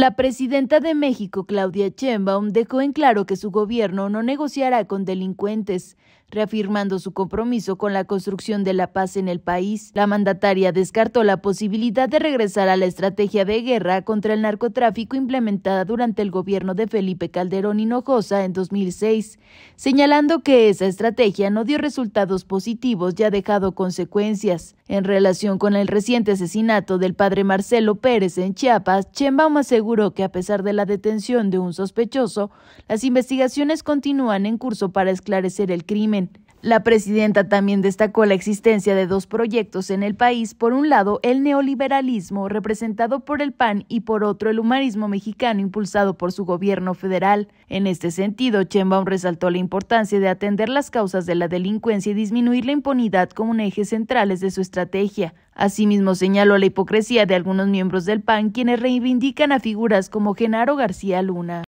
La presidenta de México, Claudia Sheinbaum, dejó en claro que su gobierno no negociará con delincuentes, reafirmando su compromiso con la construcción de la paz en el país. La mandataria descartó la posibilidad de regresar a la estrategia de guerra contra el narcotráfico implementada durante el gobierno de Felipe Calderón Hinojosa en 2006, señalando que esa estrategia no dio resultados positivos y ha dejado consecuencias. En relación con el reciente asesinato del padre Marcelo Pérez en Chiapas, Sheinbaum aseguró que a pesar de la detención de un sospechoso, las investigaciones continúan en curso para esclarecer el crimen. La presidenta también destacó la existencia de dos proyectos en el país, por un lado el neoliberalismo representado por el PAN y por otro el humanismo mexicano impulsado por su gobierno federal. En este sentido, Chembaum resaltó la importancia de atender las causas de la delincuencia y disminuir la impunidad como un eje centrales de su estrategia. Asimismo, señaló la hipocresía de algunos miembros del PAN quienes reivindican a figuras como Genaro García Luna.